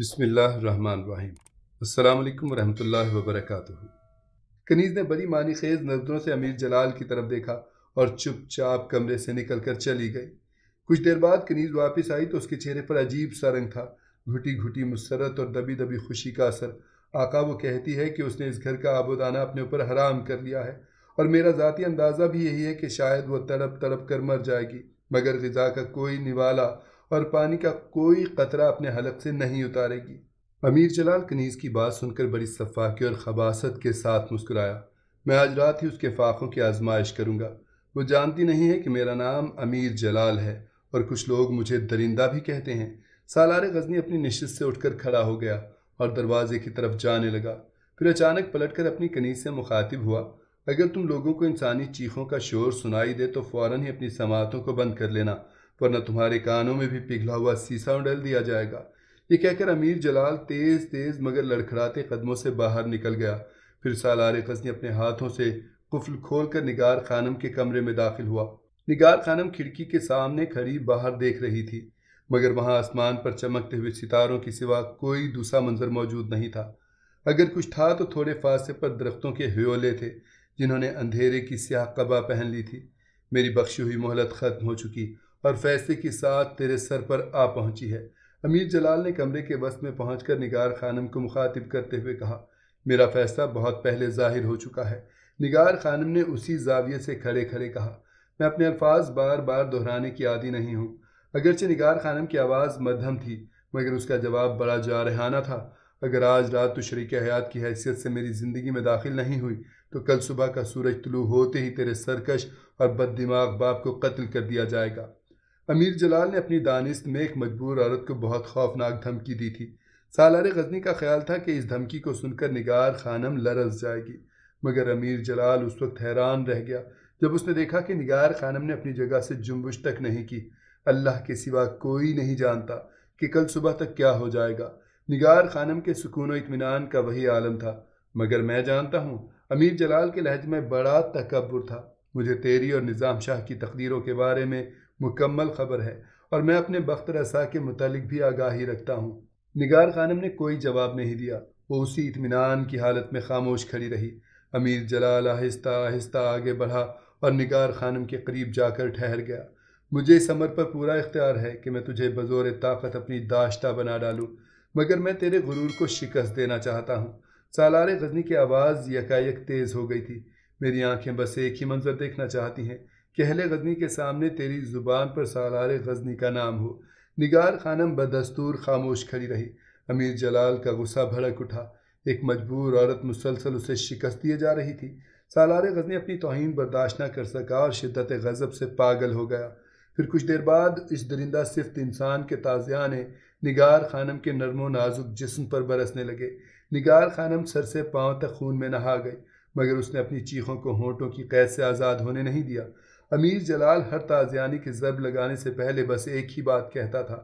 बसमीम अल्लाम वरहमल वबरक कनीज़ ने बड़ी मानी खेज नजरों से अमीर जलाल की तरफ देखा और चुपचाप कमरे से निकल कर चली गई कुछ देर बाद कनीज़ वापस आई तो उसके चेहरे पर अजीब सा रंग था घुटी घुटी मुसरत और दबी दबी खुशी का असर आका वो कहती है कि उसने इस घर का आबोदाना अपने ऊपर हराम कर लिया है और मेरा ज़ाती अंदाज़ा भी यही है कि शायद वह तड़प तड़प कर मर जाएगी मगर गज़ा का कोई निवाला और पानी का कोई कतरा अपने हलक से नहीं उतारेगी अमीर जलाल कनीज की बात सुनकर बड़ी सफाकी और खबासत के साथ मुस्कुराया मैं आज रात ही उसके फाखों की आजमाइश करूँगा वो जानती नहीं है कि मेरा नाम अमीर जलाल है और कुछ लोग मुझे दरिंदा भी कहते हैं सालार गजनी अपनी निश्चित से उठकर खड़ा हो गया और दरवाजे की तरफ जाने लगा फिर अचानक पलटकर अपनी कनीज से मुखातिब हुआ अगर तुम लोगों को इंसानी चीखों का शोर सुनाई दे तो फ़ौर ही अपनी समातों को बंद कर लेना वरना तुम्हारे कानों में भी पिघला हुआ सीसा उड़ल दिया जाएगा ये कहकर अमीर जलाल तेज तेज मगर लड़खड़ाते कदमों से बाहर निकल गया फिर सालार कसनी अपने हाथों से कुफल खोल कर निगार खानम के कमरे में दाखिल हुआ निगार खानम खिड़की के सामने खड़ी बाहर देख रही थी मगर वहाँ आसमान पर चमकते हुए सितारों के सिवा कोई दूसरा मंजर मौजूद नहीं था अगर कुछ था तो थोड़े फासे पर दरख्तों के हयोले थे जिन्होंने अंधेरे की स्याह कबा पहन ली थी मेरी बख्शी हुई मोहलत ख़त्म हो चुकी और फैसले की साथ तेरे सर पर आ पहुंची है अमीर जलाल ने कमरे के बस में पहुंचकर निगार खानम को मुखातिब करते हुए कहा मेरा फैसला बहुत पहले जाहिर हो चुका है निगार खानम ने उसी जाविये से खड़े खड़े कहा मैं अपने अल्फाज बार बार दोहराने की आदि नहीं हूँ अगरचे निगार खानम की आवाज़ मध्यम थी मगर उसका जवाब बड़ा जारहाना था अगर आज रात तो शरीक हयात की हैसियत से मेरी ज़िंदगी में दाखिल नहीं हुई तो कल सुबह का सूरज तुलू होते ही तेरे सरकश और बद दिमाग बाप को कत्ल कर दिया जाएगा अमीर जलाल ने अपनी दानिश में एक मजबूर औरत को बहुत खौफनाक धमकी दी थी सालार गजनी का ख्याल था कि इस धमकी को सुनकर निगार खानम लरस जाएगी मगर अमीर जलाल उस वक्त हैरान रह गया जब उसने देखा कि निगार खानम ने अपनी जगह से जुम्बुश तक नहीं की अल्लाह के सिवा कोई नहीं जानता कि कल सुबह तक क्या हो जाएगा निगार खानम के सुकून इतमान का वही आलम था मगर मैं जानता हूँ अमीर जलाल के लहज में बड़ा तकबर था मुझे तेरी और निज़ाम शाह की तकदीरों के बारे में मुकम्मल खबर है और मैं अपने बख्त रसा के मुतालिक भी आगाही रखता हूँ निगार खानम ने कोई जवाब नहीं दिया वो उसी इतमान की हालत में खामोश खड़ी रही अमीर जलाल आहिस्ता आहिस्ता आगे बढ़ा और निगार खानम के करीब जाकर ठहर गया मुझे इस अमर पर पूरा इख्तियार है कि मैं तुझे बजोर ताकत अपनी दाश्ता बना डालूँ मगर मैं तेरे गुरूर को शिकस्त देना चाहता हूँ सालार गजनी की आवाज़ यकायक तेज़ हो गई थी मेरी आंखें बस एक ही मंजर देखना चाहती हैं कहले गजनी के सामने तेरी ज़ुबान पर सालार गजनी का नाम हो निगार खानम बदस्तूर खामोश खड़ी रही अमीर जलाल का गुस्सा भड़क उठा एक मजबूर औरत मुसलसल उसे शिकस्त दिए जा रही थी सालार गजनी अपनी तोहन बर्दाश्त न कर सका और शिद्दत गज़ब से पागल हो गया फिर कुछ देर बाद इस दरिंदा सिफ्त इंसान के ने निगार खानम के नरमो नाजुक जिस्म पर बरसने लगे निगार खानम सर से पाँव तक खून में नहा गई मगर उसने अपनी चीखों को होंठों की कैद से आज़ाद होने नहीं दिया अमीर जलाल हर ताजियानी के जब लगाने से पहले बस एक ही बात कहता था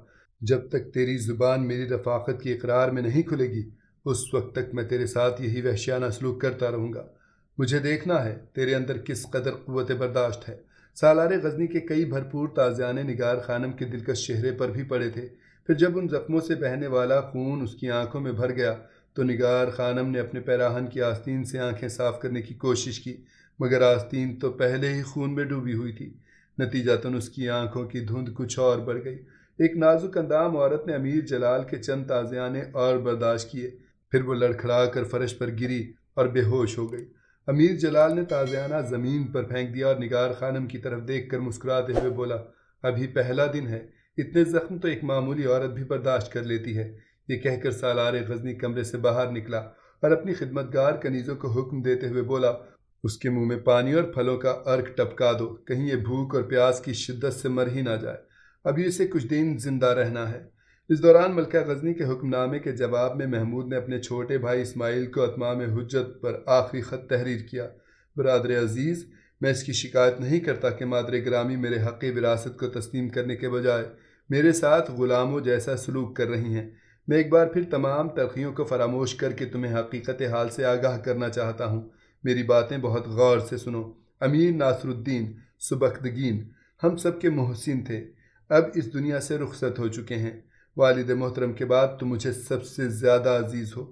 जब तक तेरी ज़ुबान मेरी रफाकत की इकरार में नहीं खुलेगी उस वक्त तक मैं तेरे साथ यही वहशियाना सलूक करता रहूँगा मुझे देखना है तेरे अंदर किस कदर क़वत बर्दाश्त है सालार गजनी के कई भरपूर ताजियाने निगार खानम के दिलकश चेहरे पर भी पड़े थे फिर जब उन ज़ख्मों से बहने वाला खून उसकी आंखों में भर गया तो निगार खानम ने अपने पैराहन की आस्तीन से आंखें साफ करने की कोशिश की मगर आस्तीन तो पहले ही खून में डूबी हुई थी नतीजातन तो उसकी आंखों की धुंध कुछ और बढ़ गई एक नाजुक अंदाम औरत ने अमीर जलाल के चंद ताज़ियाने और बर्दाश्त किए फिर वो लड़खड़ा कर फर्श पर गिरी और बेहोश हो गई अमीर जलाल ने ताज़ियाना ज़मीन पर फेंक दिया और निगार खानम की तरफ देख कर मुस्कुराते हुए बोला अभी पहला दिन है इतने ज़ख्म तो एक मामूली औरत भी बर्दाश्त कर लेती है ये कहकर सालार गजनी कमरे से बाहर निकला और अपनी खिदमतगार कनीज़ों को हुक्म देते हुए बोला उसके मुंह में पानी और फलों का अर्क टपका दो कहीं ये भूख और प्यास की शिद्दत से मर ही ना जाए अभी इसे कुछ दिन जिंदा रहना है इस दौरान मलका गजनी के हुक्मनामे के जवाब में महमूद ने अपने छोटे भाई इस्माइल को अतमाम हजत पर आखिरी ख़त तहरीर किया बरदर अजीज़ मैं इसकी शिकायत नहीं करता कि मादर ग्रामी मेरे हक़ी विरासत को तस्लीम करने के बजाय मेरे साथ ग़ुलामों जैसा सलूक कर रही हैं मैं एक बार फिर तमाम तरखियों को फरामोश करके तुम्हें हकीकत हाल से आगाह करना चाहता हूँ मेरी बातें बहुत गौर से सुनो अमीर नासरुद्दीन सुबकदगीन हम सब के मोहसिन थे अब इस दुनिया से रुखसत हो चुके हैं वालिद मोहतरम के बाद तुम मुझे सबसे ज़्यादा अजीज़ हो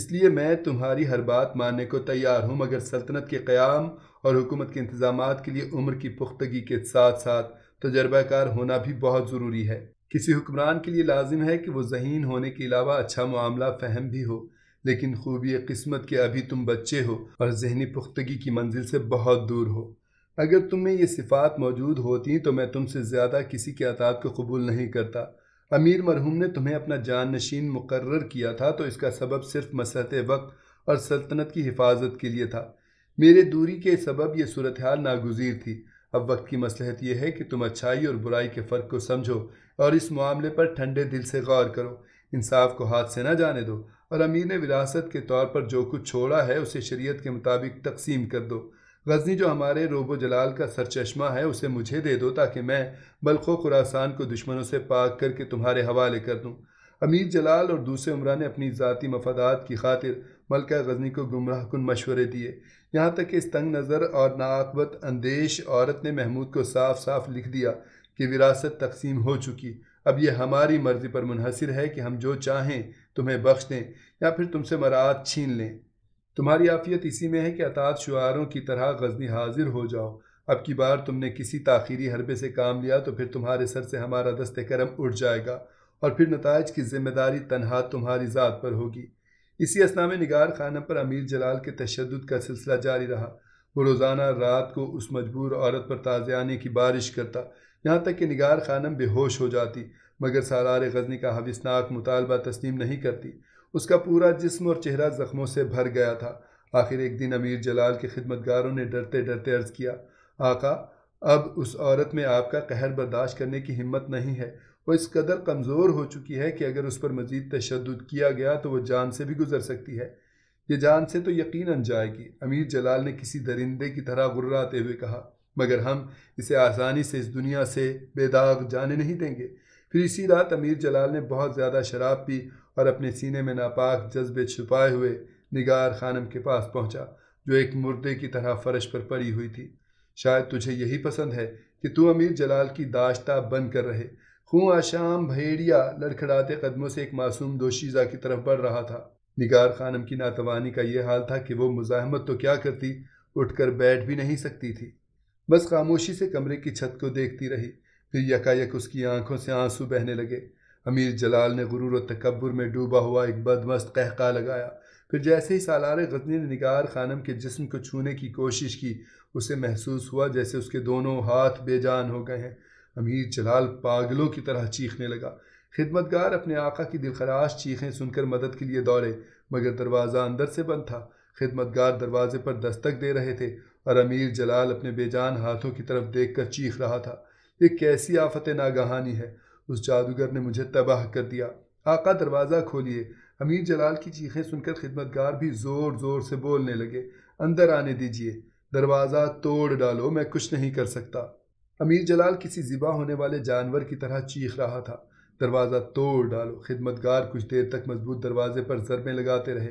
इसलिए मैं तुम्हारी हर बात मानने को तैयार हूँ मगर सल्तनत के क़्याम और हुकूमत के इंतजाम के लिए उम्र की पुख्तगी के साथ साथ तजर्बाकार होना भी बहुत ज़रूरी है किसी हुक्मरान के लिए लाजिम है कि वो जहीन होने के अलावा अच्छा मामला फहम भी हो लेकिन खूबी किस्मत के अभी तुम बच्चे हो और जहनी पुख्तगी की मंजिल से बहुत दूर हो अगर तुम में ये सिफात मौजूद होती तो मैं तुमसे ज़्यादा किसी के अतात को कबूल नहीं करता अमीर मरहूम ने तुम्हें अपना जान नशीन मुकर्र किया था तो इसका सबब सिर्फ मसहत वक्त और सल्तनत की हिफाजत के लिए था मेरे दूरी के सबब यह सूरत हाल नागुजीर थी अब वक्त की मसलहत यह है कि तुम अच्छाई और बुराई के फ़र्क को समझो और इस मामले पर ठंडे दिल से गौर करो इंसाफ को हाथ से ना जाने दो और अमीर ने विरासत के तौर पर जो कुछ छोड़ा है उसे शरीयत के मुताबिक तकसीम कर दो गजनी जो हमारे रोबो जलाल का सरचश्मा है उसे मुझे दे दो ताकि मैं बल्खो खुरासान को दुश्मनों से पाक करके तुम्हारे हवाले कर दूँ अमीर जलाल और दूसरे उम्र ने अपनी ज़ाती मफादात की खातिर मलका गजनी को गुमराह कन मशवरे दिए यहाँ तक कि इस तंग नज़र और नाकबत अंदेश औरत ने महमूद को साफ साफ लिख दिया कि विरासत तकसीम हो चुकी अब ये हमारी मर्ज़ी पर मुनहसर है कि हम जो चाहें तुम्हें बख्श दें या फिर तुमसे मरात छीन लें तुम्हारी आफियत इसी में है कि अतात शुआरों की तरह गजनी हाजिर हो जाओ अब की बार तुमने किसी ताखीरी हरबे से काम लिया तो फिर तुम्हारे सर से हमारा दस्त करम उठ जाएगा और फिर नतज की जिम्मेदारी तनहा तुम्हारी ज़ात पर होगी इसी असना में निगार खाना पर अमीर जलाल के तशद का सिलसिला जारी रहा वो रोज़ाना रात को उस मजबूर औरत पर ताज़ियाने की बारिश करता यहाँ तक कि निगार खानम बेहोश हो जाती मगर सालार गजनी का हविसनाक मुतालबा तस्लीम नहीं करती उसका पूरा जिस्म और चेहरा ज़ख्मों से भर गया था आखिर एक दिन अमीर जलाल के खिदमतगारों ने डरते डरते अर्ज़ किया आका अब उस औरत में आपका कहर बर्दाश्त करने की हिम्मत नहीं है वो इस कदर कमज़ोर हो चुकी है कि अगर उस पर मज़ीद तशद किया गया तो वह जान से भी गुजर सकती है ये जान से तो यकीन जाएगी अमीर जलाल ने किसी दरिंदे की तरह गुर्राते हुए कहा मगर हम इसे आसानी से इस दुनिया से बेदाग जाने नहीं देंगे फिर इसी रात अमीर जलाल ने बहुत ज़्यादा शराब पी और अपने सीने में नापाक जज्बे छुपाए हुए निगार खानम के पास पहुंचा जो एक मुर्दे की तरह फर्श पर पड़ी हुई थी शायद तुझे यही पसंद है कि तू अमीर जलाल की दाश्ता बंद कर रहे खूँ आशाम भेड़िया लड़खड़ाते कदमों से एक मासूम दोशीजा की तरफ बढ़ रहा था निगार खानम की नातवानी का यह हाल था कि वो मुजाहमत तो क्या करती उठकर बैठ भी नहीं सकती थी बस खामोशी से कमरे की छत को देखती रही फिर यकायक उसकी आंखों से आंसू बहने लगे अमीर जलाल ने गुरूर और तकबर में डूबा हुआ एक बदमस्त कहका लगाया फिर जैसे ही सालार गजनी ने निगार खानम के जिस्म को छूने की कोशिश की उसे महसूस हुआ जैसे उसके दोनों हाथ बेजान हो गए हैं अमीर जलाल पागलों की तरह चीखने लगा खिदमतगार अपने आका की दिलखराश चीखें सुनकर मदद के लिए दौड़े मगर दरवाज़ा अंदर से बंद था खिदमतगार दरवाजे पर दस्तक दे रहे थे और अमीर जलाल अपने बेजान हाथों की तरफ देख कर चीख रहा था ये कैसी आफत नागहानी है उस जादूगर ने मुझे तबाह कर दिया आका दरवाज़ा खोलिए अमीर जलाल की चीखें सुनकर खिदमतगार भी ज़ोर ज़ोर से बोलने लगे अंदर आने दीजिए दरवाज़ा तोड़ डालो मैं कुछ नहीं कर सकता अमीर जलाल किसी ज़िबा होने वाले जानवर की तरह चीख रहा था दरवाज़ा तोड़ डालो खिदमतगार कुछ देर तक मजबूत दरवाजे पर जरबे लगाते रहे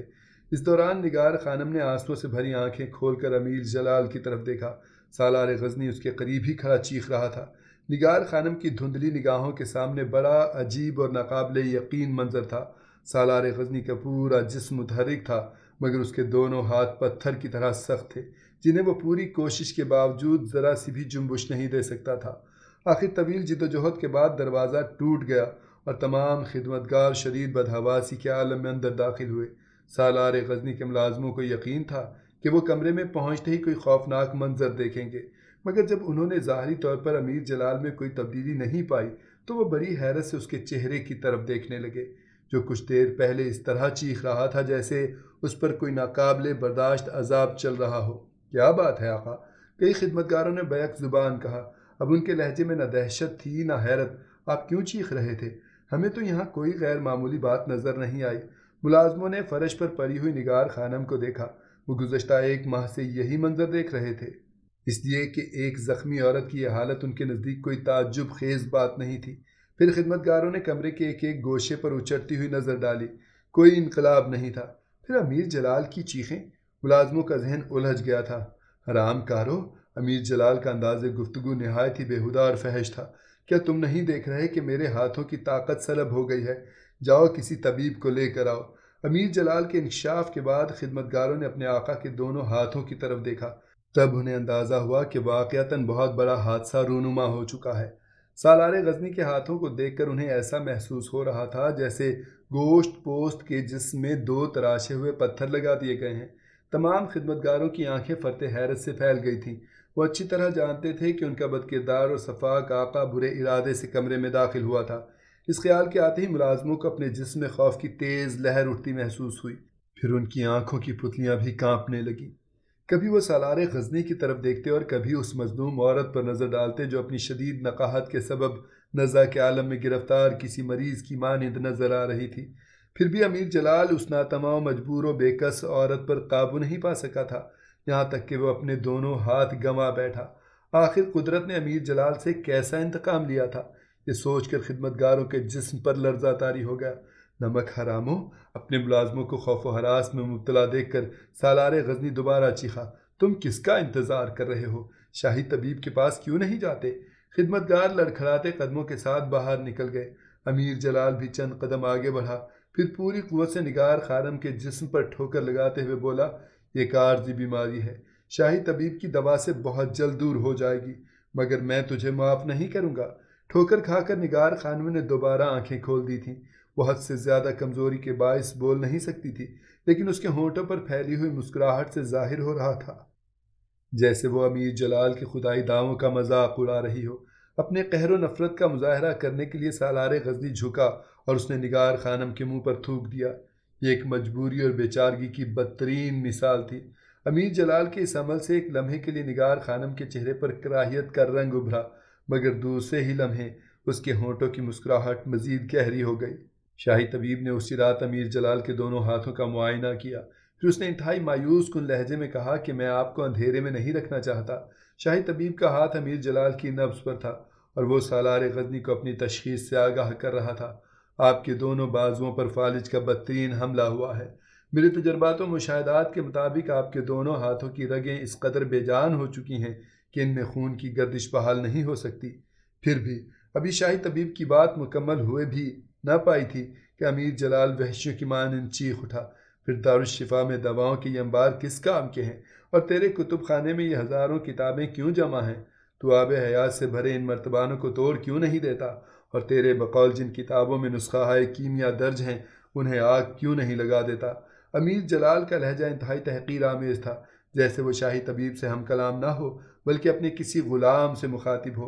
इस दौरान निगार खानम ने आंसुओं से भरी आंखें खोलकर अमीर जलाल की तरफ देखा सालार गजनी उसके करीब ही खड़ा चीख रहा था निगार खानम की धुंधली निगाहों के सामने बड़ा अजीब और नाकबले यकीन मंजर था सालार गजनी का पूरा जिस्म मुतहरक था मगर उसके दोनों हाथ पत्थर की तरह सख्त थे जिन्हें वो पूरी कोशिश के बावजूद ज़रा सी भी जुम्बुश नहीं दे सकता था आखिर तवील जदोजहद के बाद दरवाज़ा टूट गया और तमाम खिदमतगार शरीर बदहवासी के आलम में अंदर दाखिल हुए सालार गजनी के मुलाजमों को यकीन था कि वो कमरे में पहुंचते ही कोई खौफनाक मंजर देखेंगे मगर जब उन्होंने ज़ाहरी तौर पर अमीर जलाल में कोई तब्दीली नहीं पाई तो वो बड़ी हैरत से उसके चेहरे की तरफ देखने लगे जो कुछ देर पहले इस तरह चीख रहा था जैसे उस पर कोई नाकबले बर्दाश्त अजाब चल रहा हो क्या बात है आका कई खिदमतगारों ने बैक ज़ुबान कहा अब उनके लहजे में ना दहशत थी ना हैरत आप क्यों चीख रहे थे हमें तो यहाँ कोई गैर मामूली बात नज़र नहीं आई मुलाजमों ने फर्श पर पड़ी हुई निगार खानम को देखा वो गुजशत एक माह से यही मंजर देख रहे थे इसलिए कि एक ज़ख्मी औरत की यह हालत उनके नज़दीक कोई ताजुब खेज बात नहीं थी फिर खिदमतगारों ने कमरे के एक एक गोशे पर उछरती हुई नज़र डाली कोई इनकलाब नहीं था फिर अमीर जलाल की चीखें मुलाजमों का जहन उलझ गया था आराम कारो अमीर जलाल का अंदाज गुफ्तु नहायत ही बेहुदा और फहश था क्या तुम नहीं देख रहे कि मेरे हाथों की ताकत सलब हो गई है जाओ किसी तबीब को लेकर आओ अमीर जलाल के इंकशाफ के बाद खिदमतगारों ने अपने आका के दोनों हाथों की तरफ देखा तब उन्हें अंदाज़ा हुआ कि वाक़ता बहुत बड़ा हादसा रूनुमा हो चुका है सालार गजनी के हाथों को देखकर उन्हें ऐसा महसूस हो रहा था जैसे गोश्त पोस्ट के जिसमें दो तराशे हुए पत्थर लगा दिए गए हैं तमाम खिदमतगारों की आंखें फरते हैरत से फैल गई थीं वो अच्छी तरह जानते थे कि उनका बदकिरदार और सफ़ाक आका बुरे इरादे से कमरे में दाखिल हुआ था इस ख्याल के आते ही मुलाजमों को अपने जिसम खौफ की तेज़ लहर उठती महसूस हुई फिर उनकी आंखों की पुतलियाँ भी कांपने लगी कभी वो सालार गजनी की तरफ देखते और कभी उस मजलूम औरत पर नज़र डालते जो अपनी शदीद नकाहत के सबब नज़ा के आलम में गिरफ्तार किसी मरीज़ की मानंद नज़र आ रही थी फिर भी अमीर जलाल उस नातमा मजबूर व बेकस औरत पर काबू नहीं पा सका था यहाँ तक कि वह अपने दोनों हाथ गंवा बैठा आखिर कुदरत ने अमीर जलाल से कैसा इंतकाम लिया था ये सोच कर खिदमतगारों के जिस्म पर लर्जा तारी हो गया नमक हरामों अपने मुलाजमों को खौफ हरास में मुबतला देख कर सालार गजनी दोबारा चीखा तुम किसका इंतज़ार कर रहे हो शाही तबीब के पास क्यों नहीं जाते खिदमतगार लड़खड़ाते कदमों के साथ बाहर निकल गए अमीर जलाल भी चंद कदम आगे बढ़ा फिर पूरी कुत से निगार खारम के जिस्म पर ठोकर लगाते हुए बोला ये कारजी बीमारी है शाही तबीब की दवा से बहुत जल्द दूर हो जाएगी मगर मैं तुझे माफ़ नहीं करूँगा ठोकर खाकर निगार खानम ने दोबारा आंखें खोल दी थीं वह हद से ज़्यादा कमज़ोरी के बायस बोल नहीं सकती थी लेकिन उसके होठों पर फैली हुई मुस्कुराहट से जाहिर हो रहा था जैसे वो अमीर जलाल के खुदाई दावों का मजाक उड़ा रही हो अपने कहर नफरत का मुजाहरा करने के लिए सालार गजनी झुका और उसने निगार खानम के मुंह पर थूक दिया ये एक मजबूरी और बेचारगी की बदतरीन मिसाल थी अमीर जलाल के इस अमल से एक लम्हे के लिए निगार खानम के चेहरे पर कराहियत का रंग उभरा मगर दूसरे ही लम्हे उसके होंठों की मुस्कुराहट मजीद गहरी हो गई शाही तबीब ने उसी रात अमीर जलाल के दोनों हाथों का मुआयना किया फिर उसने इंतहाई मायूस कुन लहजे में कहा कि मैं आपको अंधेरे में नहीं रखना चाहता शाही तबीब का हाथ अमीर जलाल की नब्स पर था और वो सालार गजनी को अपनी तशखीस से आगाह कर रहा था आपके दोनों बाजुओं पर फालिज का बदतरीन हमला हुआ है मेरे तजर्बात व मुशाहदात के मुताबिक आपके दोनों हाथों की रगें इस कदर बेजान हो चुकी हैं कि इनमें खून की गर्दिश बहाल नहीं हो सकती फिर भी अभी शाही तबीब की बात मुकम्मल हुए भी ना पाई थी कि अमीर जलाल वहशियों की मान इन चीख उठा फिर दारुशिफा में दवाओं के अंबार किस काम के हैं और तेरे कुतुब खाने में ये हज़ारों किताबें क्यों जमा हैं तो आब हयात से भरे इन मरतबानों को तोड़ क्यों नहीं देता और तेरे बकौल जिन किताबों में नुस्खाए कीमिया दर्ज हैं उन्हें आग क्यों नहीं लगा देता अमीर जलाल का लहजा इंतहाई तहकीर आमेज था जैसे वो शाही तबीब से हम कलाम ना हो बल्कि अपने किसी गुलाम से मुखातिब हो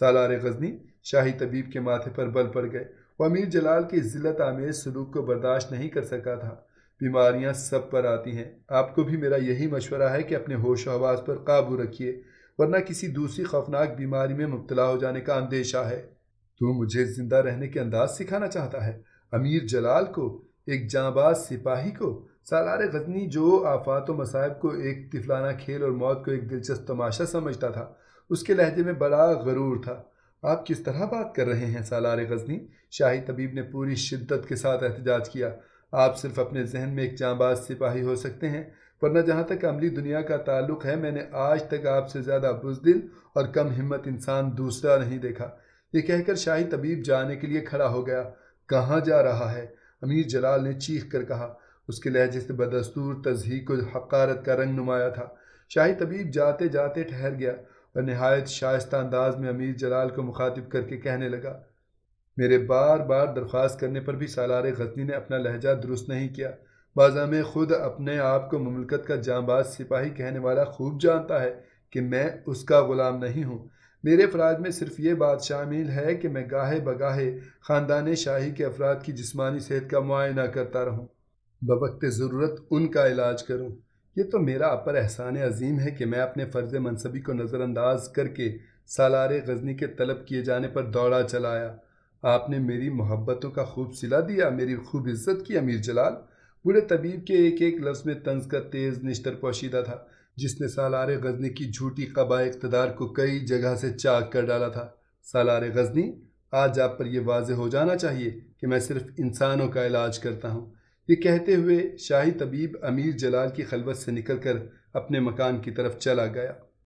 सालार गजनी शाही तबीब के माथे पर बल पड़ गए वह अमीर जलाल की ज़िलत आमेज सलूक को बर्दाश्त नहीं कर सका था बीमारियां सब पर आती हैं आपको भी मेरा यही मशवरा है कि अपने होश आवाज़ पर काबू रखिए वरना किसी दूसरी खौफनाक बीमारी में मुबतला हो जाने का अंदेशा है तो मुझे ज़िंदा रहने के अंदाज सिखाना चाहता है अमीर जलाल को एक जाबाज सिपाही को सालार गजनी जो आफात व मसाइब को एक तिफलाना खेल और मौत को एक दिलचस्प तमाशा समझता था उसके लहजे में बड़ा गरूर था आप किस तरह बात कर रहे हैं सालार गजनी शाही तबीब ने पूरी शिद्दत के साथ एहतजाज किया आप सिर्फ अपने जहन में एक जाँबाज सिपाही हो सकते हैं वरना जहाँ तक अमली दुनिया का ताल्लुक है मैंने आज तक आपसे ज़्यादा बुजदिल और कम हिम्मत इंसान दूसरा नहीं देखा ये कहकर शाही तबीब जाने के लिए खड़ा हो गया कहाँ जा रहा है अमीर जलाल ने चीख कर कहा उसके लहजे से बदस्तूर तजहीक हकारत का रंग नुमाया था शाही तबीब जाते जाते ठहर गया और नहायत शायस्त अंदाज में अमीर जलाल को मुखातिब करके कहने लगा मेरे बार बार दरख्वास्त करने पर भी सालार गजनी ने अपना लहजा दुरुस्त नहीं किया बाजा में खुद अपने आप को ममलकत का जांबाज सिपाही कहने वाला खूब जानता है कि मैं उसका ग़ुलाम नहीं हूँ मेरे अफराज में सिर्फ ये बात शामिल है कि मैं गाहे बगाहे ख़ानदान शाही के अफराद की जिस्मानी सेहत का मुआयना करता रहूँ बवक्त ज़रूरत उनका इलाज करूँ ये तो मेरा अपर एहसान अजीम है कि मैं अपने फ़र्ज़ मनसबी को नज़रअंदाज करके सालार गजनी के तलब किए जाने पर दौड़ा चलाया आपने मेरी मोहब्बतों का खूब सिला दिया मेरी खूब इज्जत की अमीर जलाल बूढ़े तबीब के एक एक लफ्ज़ में तंज का तेज़ निश्तर पोशीदा था जिसने सालार गजनी की झूठी कबा इकतदार को कई जगह से चाक कर डाला था सालार गजनी आज आप पर यह वाज हो जाना चाहिए कि मैं सिर्फ इंसानों का इलाज करता हूँ ये कहते हुए शाही तबीब अमीर जलाल की खलबत से निकलकर अपने मकान की तरफ चला गया